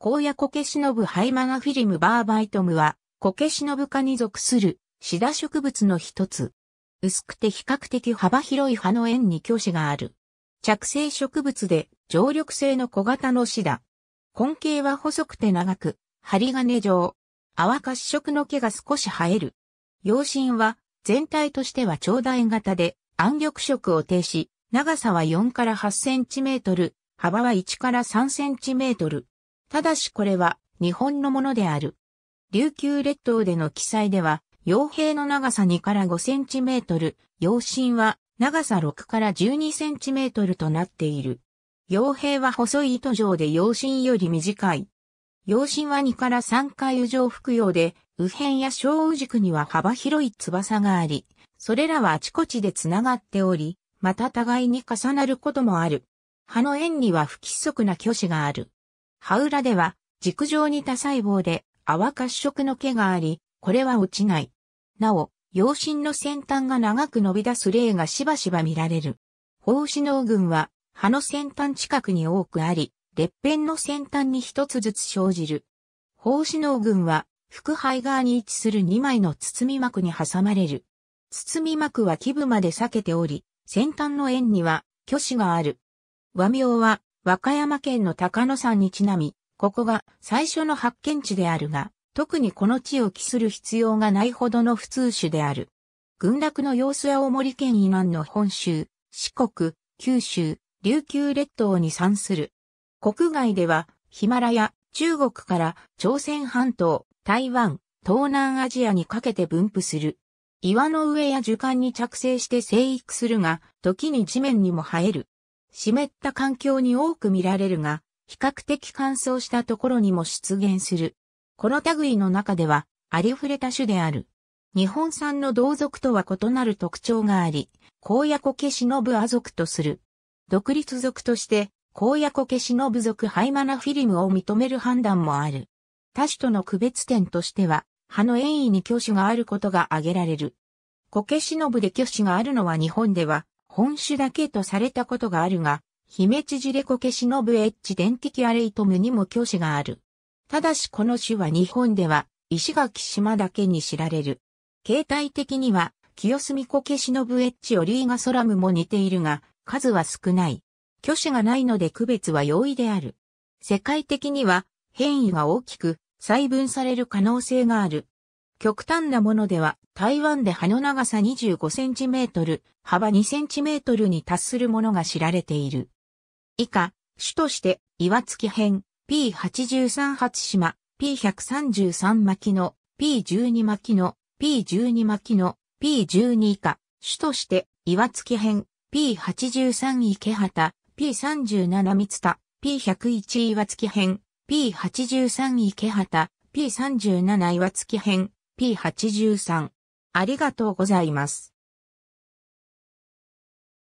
荒野コケシノブハイマガフィリムバーバイトムは、コケシノブ科に属するシダ植物の一つ。薄くて比較的幅広い葉の円に虚子がある。着生植物で常緑性の小型のシダ。根茎は細くて長く、針金状。泡褐色の毛が少し生える。葉身は全体としては長大型で暗緑色を呈し、長さは4から8センチメートル、幅は1から3センチメートル。ただしこれは日本のものである。琉球列島での記載では、傭兵の長さ2から5センチメートル、傭身は長さ6から12センチメートルとなっている。傭兵は細い糸状で傭身より短い。傭身は2から3回羽状服用で、右辺や小右軸には幅広い翼があり、それらはあちこちで繋がっており、また互いに重なることもある。葉の円には不規則な虚子がある。葉裏では、軸状に多細胞で泡褐色の毛があり、これは落ちない。なお、陽心の先端が長く伸び出す例がしばしば見られる。胞子脳群は、葉の先端近くに多くあり、裂片の先端に一つずつ生じる。胞子脳群は、腹肺側に位置する2枚の包み膜に挟まれる。包み膜は基部まで裂けており、先端の円には、虚子がある。和名は、和歌山県の高野山にちなみ、ここが最初の発見地であるが、特にこの地を期する必要がないほどの普通種である。群落の様子青森県以南の本州、四国、九州、琉球列島に産する。国外では、ヒマラヤ、中国から朝鮮半島、台湾、東南アジアにかけて分布する。岩の上や樹幹に着生して生育するが、時に地面にも生える。湿った環境に多く見られるが、比較的乾燥したところにも出現する。この類の中では、ありふれた種である。日本産の同族とは異なる特徴があり、荒野コケシノブア族とする。独立族として、荒野コケシノブ族ハイマナフィリムを認める判断もある。他種との区別点としては、葉の縁位に挙手があることが挙げられる。コケシノブで挙手があるのは日本では、本種だけとされたことがあるが、姫知事レコケシノブエッチ電気キアレイトムにも挙手がある。ただしこの種は日本では石垣島だけに知られる。形態的には清澄コケシノブエッジオリーガソラムも似ているが数は少ない。挙手がないので区別は容易である。世界的には変異が大きく細分される可能性がある。極端なものでは台湾で葉の長さ25センチメートル、幅2センチメートルに達するものが知られている。以下、種として、岩月編、P83 初島、P133 巻の、P12 巻の、P12 巻の、P12 以下、種として、岩月編、P83 池畑、P37 三田、P101 岩月編、P83 池畑、P37 岩月編、P83。ありがとうございます。